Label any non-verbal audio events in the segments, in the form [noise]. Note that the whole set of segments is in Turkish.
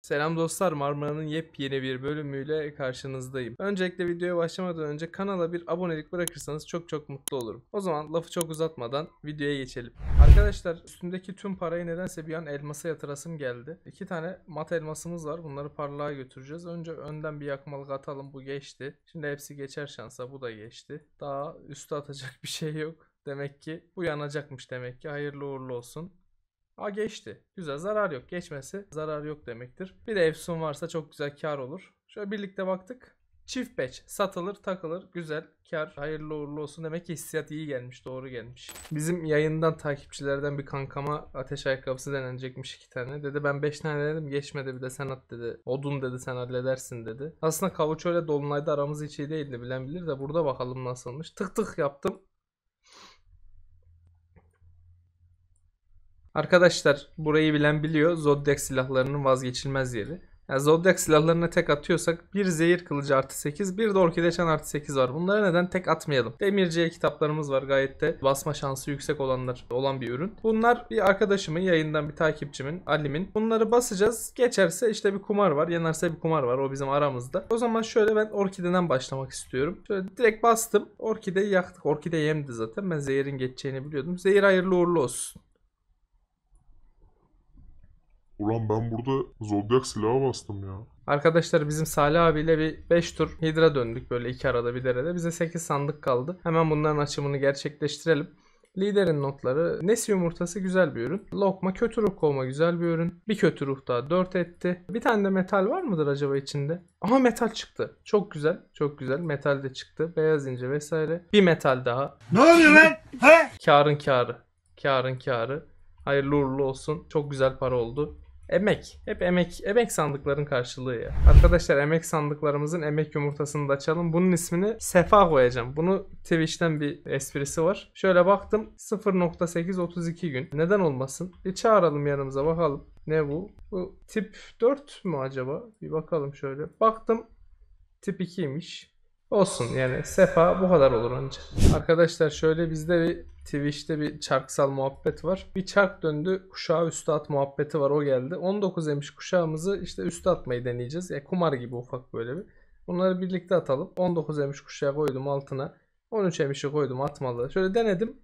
Selam dostlar Marmara'nın yepyeni bir bölümüyle karşınızdayım. Öncelikle videoya başlamadan önce kanala bir abonelik bırakırsanız çok çok mutlu olurum. O zaman lafı çok uzatmadan videoya geçelim. Arkadaşlar üstümdeki tüm parayı nedense bir an elmasa yatırasım geldi. İki tane mat elmasımız var bunları parlağa götüreceğiz. Önce önden bir yakmalık atalım bu geçti. Şimdi hepsi geçer şansa bu da geçti. Daha üstü atacak [laughs] bir şey yok. Demek ki bu yanacakmış demek ki hayırlı uğurlu olsun. Aa geçti. Güzel zarar yok. Geçmesi zarar yok demektir. Bir de Efsun varsa çok güzel kar olur. Şöyle birlikte baktık. Çift patch satılır takılır güzel kar hayırlı uğurlu olsun demek ki hissiyat iyi gelmiş doğru gelmiş. Bizim yayından takipçilerden bir kankama ateş ayakkabısı denenecekmiş iki tane. Dedi ben beş tane dedim geçmedi bir de sen at dedi. Odun dedi sen halledersin dedi. Aslında kavuç öyle dolunaydı aramız hiç iyi değildi bilen bilir de burada bakalım nasılmış. Tık tık yaptım Arkadaşlar burayı bilen biliyor. Zodiac silahlarının vazgeçilmez yeri. Yani Zodiac silahlarına tek atıyorsak bir zehir kılıcı artı 8 bir de orkide çan artı 8 var. Bunlara neden tek atmayalım? Demirciye kitaplarımız var gayet de basma şansı yüksek olanlar olan bir ürün. Bunlar bir arkadaşımın yayından bir takipçimin Alim'in. Bunları basacağız. Geçerse işte bir kumar var. Yenerse bir kumar var. O bizim aramızda. O zaman şöyle ben orkideden başlamak istiyorum. Şöyle direkt bastım. Orkideyi yaktık. Orkide yemdi zaten. Ben zehirin geçeceğini biliyordum. Zehir hayırlı uğurlu olsun. Ulan ben burada Zodiac silahı bastım ya. Arkadaşlar bizim Salih abiyle bir 5 tur Hidra döndük böyle iki arada bir derede. Bize 8 sandık kaldı. Hemen bunların açımını gerçekleştirelim. Liderin notları Nesi yumurtası güzel bir ürün. Lokma kötü ruh kovma güzel bir ürün. Bir kötü ruh daha 4 etti. Bir tane de metal var mıdır acaba içinde? ama metal çıktı. Çok güzel. Çok güzel. Metal de çıktı. Beyaz ince vesaire. Bir metal daha. Ne oluyor lan? He? Karın karı. Karın karı. Hayırlı uğurlu olsun. Çok güzel para oldu. Emek. Hep emek. Emek sandıkların karşılığı ya. Arkadaşlar emek sandıklarımızın emek yumurtasını da açalım. Bunun ismini Sefa koyacağım. Bunu Twitch'ten bir esprisi var. Şöyle baktım 0.832 gün. Neden olmasın? Bir çağıralım yanımıza bakalım. Ne bu? Bu tip 4 mü acaba? Bir bakalım şöyle. Baktım tip 2'ymiş. Olsun yani sefa bu kadar olur önce. Arkadaşlar şöyle bizde bir Twitch'te bir çarksal muhabbet var. Bir çark döndü kuşağı üstü at muhabbeti var o geldi. 19 emiş kuşağımızı işte üst atmayı deneyeceğiz. yani e, kumar gibi ufak böyle bir. Bunları birlikte atalım. 19 emiş kuşağı koydum altına. 13 emişi koydum atmalı. Şöyle denedim.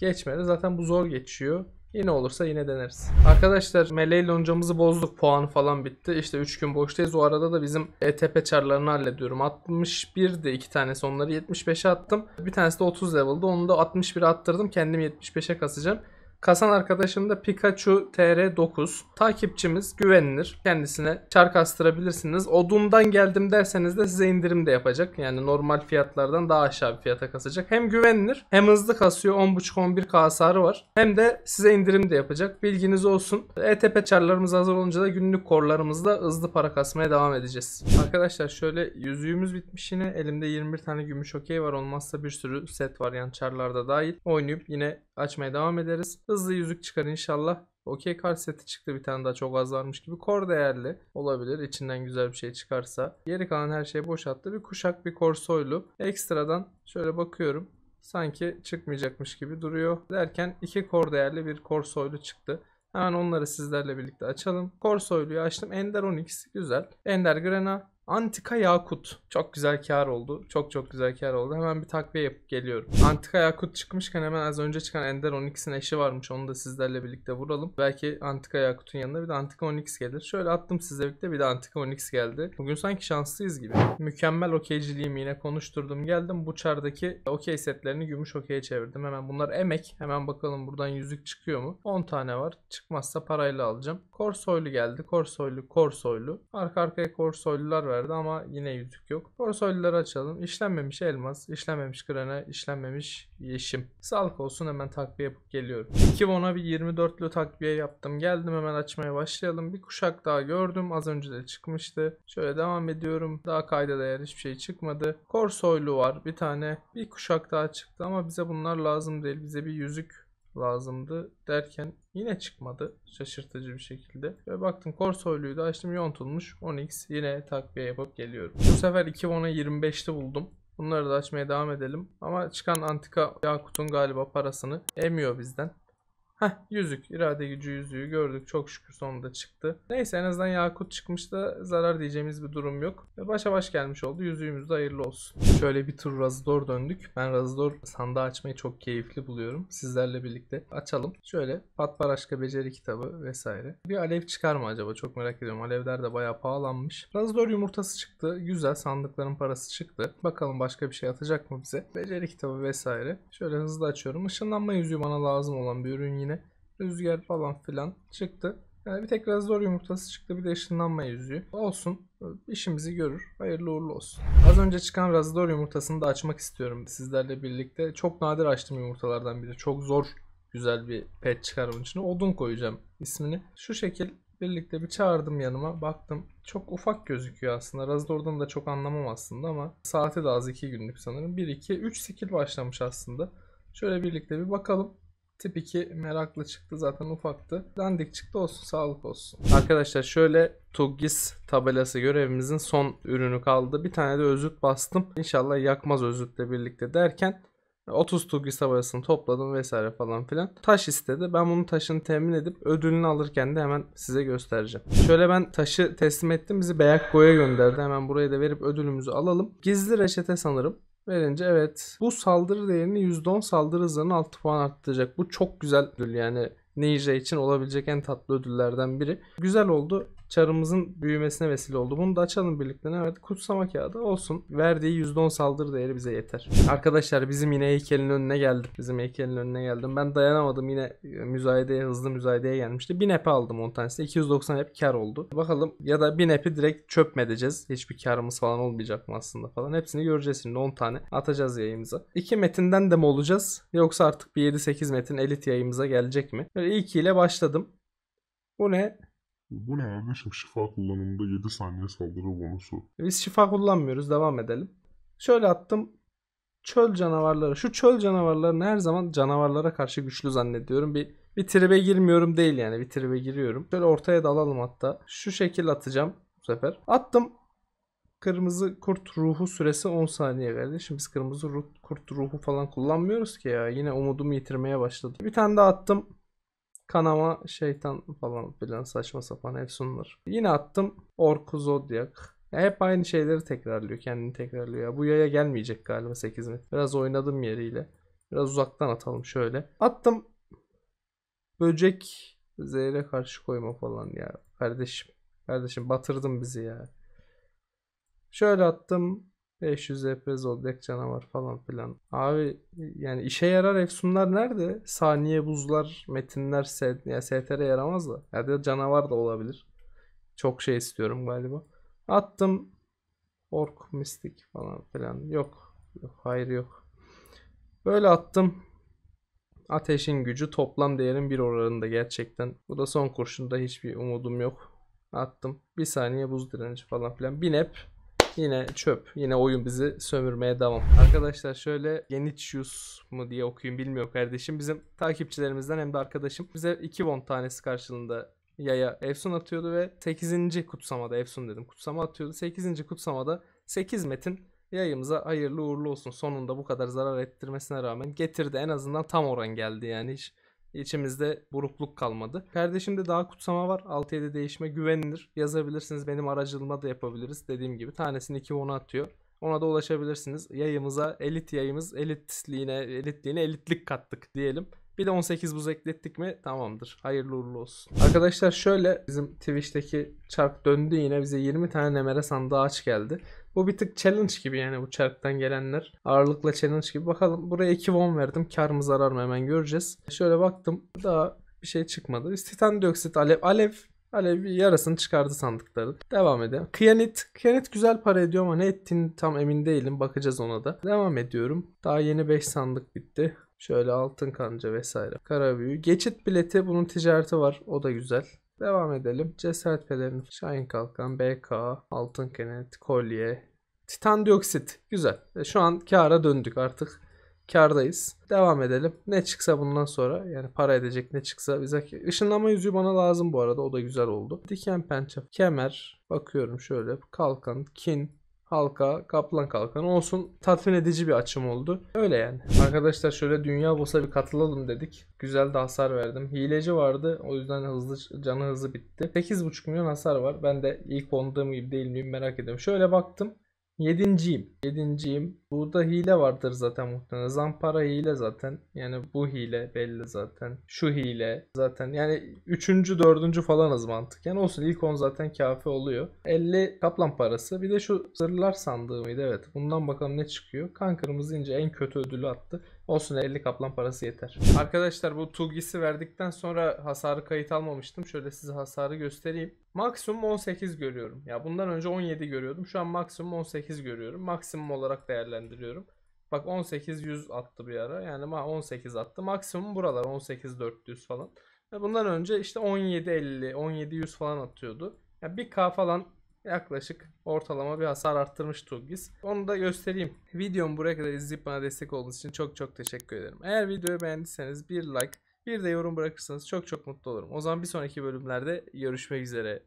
Geçmedi. Zaten bu zor geçiyor. Yine olursa yine deneriz. Arkadaşlar meleği loncamızı bozduk. Puanı falan bitti. İşte 3 gün boştayız. O arada da bizim ETP çarlarını hallediyorum. 61'de 2 tanesi onları 75'e attım. Bir tanesi de 30 level'da. Onu da 61'e attırdım. Kendim 75'e kasacağım. Kasan arkadaşım da Pikachu TR9. Takipçimiz güvenilir. Kendisine çark astırabilirsiniz. Odundan geldim derseniz de size indirim de yapacak. Yani normal fiyatlardan daha aşağı bir fiyata kasacak. Hem güvenilir hem hızlı kasıyor. 10.5-11K hasarı var. Hem de size indirim de yapacak. Bilginiz olsun. ETP çarlarımız hazır olunca da günlük korlarımızda hızlı para kasmaya devam edeceğiz. Arkadaşlar şöyle yüzüğümüz bitmiş yine. Elimde 21 tane gümüş okey var. Olmazsa bir sürü set var yani çarlarda dahil. Oynayıp yine açmaya devam ederiz. Hızlı yüzük çıkar inşallah. Okey kart seti çıktı bir tane daha çok az varmış gibi. Kor değerli olabilir. İçinden güzel bir şey çıkarsa. Geri kalan her şeyi boşalttı. Bir kuşak bir korsoylu. Ekstradan şöyle bakıyorum. Sanki çıkmayacakmış gibi duruyor. Derken iki kor değerli bir korsoylu çıktı. Hemen onları sizlerle birlikte açalım. Korsoylu'yu açtım. Ender 10x güzel. Ender Grena Antika Yakut. Çok güzel kar oldu. Çok çok güzel kar oldu. Hemen bir takviye yapıp geliyorum. Antika Yakut çıkmışken hemen az önce çıkan Ender 12'sin eşi varmış. Onu da sizlerle birlikte vuralım. Belki Antika Yakut'un yanında bir de Antika 12 gelir. Şöyle attım sizle birlikte bir de Antika 12 geldi. Bugün sanki şanslıyız gibi. Mükemmel okeyciliğimi yine konuşturdum. Geldim bu çardaki okey setlerini gümüş okeye çevirdim. Hemen bunlar emek. Hemen bakalım buradan yüzük çıkıyor mu? 10 tane var. Çıkmazsa parayla alacağım. Korsoylu geldi. Korsoylu, Korsoylu. Arka arkaya Korsoylular var verdi ama yine yüzük yok. Borsoyluları açalım. İşlenmemiş elmas, işlenmemiş grana, işlenmemiş yeşim. Sağlık olsun hemen takviye yapıp geliyorum. 2 bona bir 24'lü takviye yaptım. Geldim hemen açmaya başlayalım. Bir kuşak daha gördüm. Az önce de çıkmıştı. Şöyle devam ediyorum. Daha kayda değer hiçbir şey çıkmadı. Korsoylu var bir tane. Bir kuşak daha çıktı ama bize bunlar lazım değil. Bize bir yüzük lazımdı derken yine çıkmadı şaşırtıcı bir şekilde. Ve baktım Corsoylu'yu da açtım yontulmuş 10x yine takviye yapıp geliyorum. Bu sefer 2 ona 25'te buldum. Bunları da açmaya devam edelim. Ama çıkan antika Yakut'un galiba parasını emiyor bizden. Heh yüzük. irade gücü yüzüğü gördük. Çok şükür sonunda çıktı. Neyse en azından Yakut çıkmış da zarar diyeceğimiz bir durum yok. E, başa baş gelmiş oldu. Yüzüğümüz de hayırlı olsun. Şöyle bir tur Razidor döndük. Ben Razidor sandığı açmayı çok keyifli buluyorum. Sizlerle birlikte açalım. Şöyle Patpar Aşka Beceri kitabı vesaire. Bir alev çıkar mı acaba? Çok merak ediyorum. Alevler de bayağı pahalanmış. Razidor yumurtası çıktı. Güzel. Sandıkların parası çıktı. Bakalım başka bir şey atacak mı bize? Beceri kitabı vesaire. Şöyle hızlı açıyorum. Işınlanma yüzüğü bana lazım olan bir ürün yine rüzgar falan filan çıktı. Yani bir tekrar zor yumurtası çıktı bir de ışınlanma yüzüğü. Olsun işimizi görür. Hayırlı uğurlu olsun. Az önce çıkan Razador yumurtasını da açmak istiyorum sizlerle birlikte. Çok nadir açtım yumurtalardan biri. Çok zor güzel bir pet çıkarım içine. Odun koyacağım ismini. Şu şekil birlikte bir çağırdım yanıma. Baktım çok ufak gözüküyor aslında. Razador'dan da çok anlamam aslında ama saati de az 2 günlük sanırım. 1, 2, 3 skill başlamış aslında. Şöyle birlikte bir bakalım. Tip 2 meraklı çıktı zaten ufaktı. Dandik çıktı olsun sağlık olsun. Arkadaşlar şöyle tugis tabelası görevimizin son ürünü kaldı. Bir tane de özüt bastım. İnşallah yakmaz özütle birlikte derken 30 tugis tabelasını topladım vesaire falan filan. Taş istedi. Ben bunu taşını temin edip ödülünü alırken de hemen size göstereceğim. Şöyle ben taşı teslim ettim. Bizi Beyakko'ya gönderdi. Hemen buraya da verip ödülümüzü alalım. Gizli reçete sanırım. Verince evet. Bu saldırı değerini %10 saldırı hızlarını 6 puan arttıracak. Bu çok güzel ödül yani Ninja için olabilecek en tatlı ödüllerden biri. Güzel oldu çarımızın büyümesine vesile oldu. Bunu da açalım birlikte. Ne verdi? Kutsama kağıdı olsun. Verdiği %10 saldırı değeri bize yeter. Arkadaşlar bizim yine heykelin önüne geldik. Bizim heykelin önüne geldim. Ben dayanamadım yine e, müzayedeye hızlı müzayedeye gelmişti. 1000 epe aldım 10 tanesi. 290 hep kar oldu. Bakalım ya da 1000 epi direkt çöp mü edeceğiz? Hiçbir karımız falan olmayacak mı aslında falan. Hepsini göreceğiz şimdi 10 tane atacağız yayımıza. 2 metinden de mi olacağız? Yoksa artık bir 7-8 metin elit yayımıza gelecek mi? Böyle ilkiyle başladım. Bu ne? Bu ne arkadaşım şifa kullanımında 7 saniye saldırı bonusu. Biz şifa kullanmıyoruz devam edelim. Şöyle attım. Çöl canavarları. Şu çöl canavarları her zaman canavarlara karşı güçlü zannediyorum. Bir bir tribe girmiyorum değil yani. Bir tribe giriyorum. Şöyle ortaya dalalım hatta. Şu şekil atacağım bu sefer. Attım. Kırmızı kurt ruhu süresi 10 saniye verdi. Şimdi biz kırmızı kurt ruhu falan kullanmıyoruz ki ya. Yine umudumu yitirmeye başladım. Bir tane daha attım. Kanama, şeytan falan filan saçma sapan hep sunulur. Yine attım Orku Zodyak. Ya hep aynı şeyleri tekrarlıyor. Kendini tekrarlıyor. Ya bu yaya gelmeyecek galiba 8 metre. Biraz oynadım yeriyle. Biraz uzaktan atalım şöyle. Attım. Böcek zehre karşı koyma falan ya. Kardeşim. Kardeşim batırdın bizi ya. Şöyle attım. 500 EP Zodiac canavar falan filan. Abi yani işe yarar efsunlar nerede? Saniye buzlar, metinler, S ya STR yaramaz da. Ya da canavar da olabilir. Çok şey istiyorum galiba. Attım. Ork, mistik falan filan. Yok. Yok. Hayır yok. Böyle attım. Ateşin gücü toplam değerin bir oranında gerçekten. Bu da son kurşunda hiçbir umudum yok. Attım. Bir saniye buz direnci falan filan. Bin hep Yine çöp. Yine oyun bizi sömürmeye devam. Arkadaşlar şöyle Genitius mu diye okuyun bilmiyor kardeşim. Bizim takipçilerimizden hem de arkadaşım bize 2 bon tanesi karşılığında yaya Efsun atıyordu ve 8. kutsamada Efsun dedim kutsama atıyordu. 8. kutsamada 8 metin yayımıza hayırlı uğurlu olsun. Sonunda bu kadar zarar ettirmesine rağmen getirdi. En azından tam oran geldi yani. Hiç İçimizde burukluk kalmadı. Kardeşimde daha kutsama var. 6-7 değişme güvenilir. Yazabilirsiniz. Benim aracılığıma da yapabiliriz. Dediğim gibi tanesini 2 10 atıyor. Ona da ulaşabilirsiniz. Yayımıza elit yayımız elitliğine elitliğine elitlik kattık diyelim. Bir de 18 buz eklettik mi tamamdır. Hayırlı uğurlu olsun. Arkadaşlar şöyle bizim Twitch'teki çark döndü yine bize 20 tane nemere sandığı aç geldi. Bu bir tık challenge gibi yani bu çarktan gelenler. Ağırlıkla challenge gibi. Bakalım buraya 2 won verdim. Kar mı zarar mı hemen göreceğiz. Şöyle baktım. Daha bir şey çıkmadı. İşte titan dioksit alev. Alev Alev yarısını çıkardı sandıkları Devam edelim. Kıyanet. Kıyanet güzel para ediyor ama ne ettiğini tam emin değilim. Bakacağız ona da. Devam ediyorum. Daha yeni 5 sandık bitti. Şöyle altın kanca vesaire. Kara büyü. Geçit bileti bunun ticareti var. O da güzel. Devam edelim. Cesaret pelerini, şahin kalkan, BK, altın kenet, kolye, titan dioksit. Güzel. E, şu an kara döndük artık. Kardayız. Devam edelim. Ne çıksa bundan sonra yani para edecek ne çıksa bize Işınlama yüzüğü bana lazım bu arada. O da güzel oldu. Diken pençe, kemer bakıyorum şöyle. Kalkan, kin, halka, kaplan kalkanı olsun tatmin edici bir açım oldu. Öyle yani. Arkadaşlar şöyle dünya bossa bir katılalım dedik. Güzel de hasar verdim. Hileci vardı. O yüzden hızlı canı hızlı bitti. 8.5 milyon hasar var. Ben de ilk ondığım gibi değil miyim merak ediyorum. Şöyle baktım. Yedinciyim. Yedinciyim. Burada hile vardır zaten muhtemelen. Zampara hile zaten. Yani bu hile belli zaten. Şu hile zaten. Yani üçüncü, dördüncü falanız mantık. Yani olsun ilk on zaten kafi oluyor. 50 kaplan parası. Bir de şu zırhlar sandığımıydı Evet. Bundan bakalım ne çıkıyor. Kan kırmızı ince en kötü ödülü attı. Olsun 50 kaplan parası yeter. Arkadaşlar bu Tugis'i verdikten sonra hasarı kayıt almamıştım. Şöyle size hasarı göstereyim. Maksimum 18 görüyorum. Ya bundan önce 17 görüyordum. Şu an maksimum 18 görüyorum. Maksimum olarak değerlendiriyorum. Bak 18 100 attı bir ara. Yani 18 attı. Maksimum buralar 18 400 falan. Ya bundan önce işte 17 50, 17 100 falan atıyordu. Ya 1K falan yaklaşık ortalama bir hasar arttırmış Tugis. Onu da göstereyim. Videomu buraya kadar izleyip bana destek olduğunuz için çok çok teşekkür ederim. Eğer videoyu beğendiyseniz bir like, bir de yorum bırakırsanız çok çok mutlu olurum. O zaman bir sonraki bölümlerde görüşmek üzere.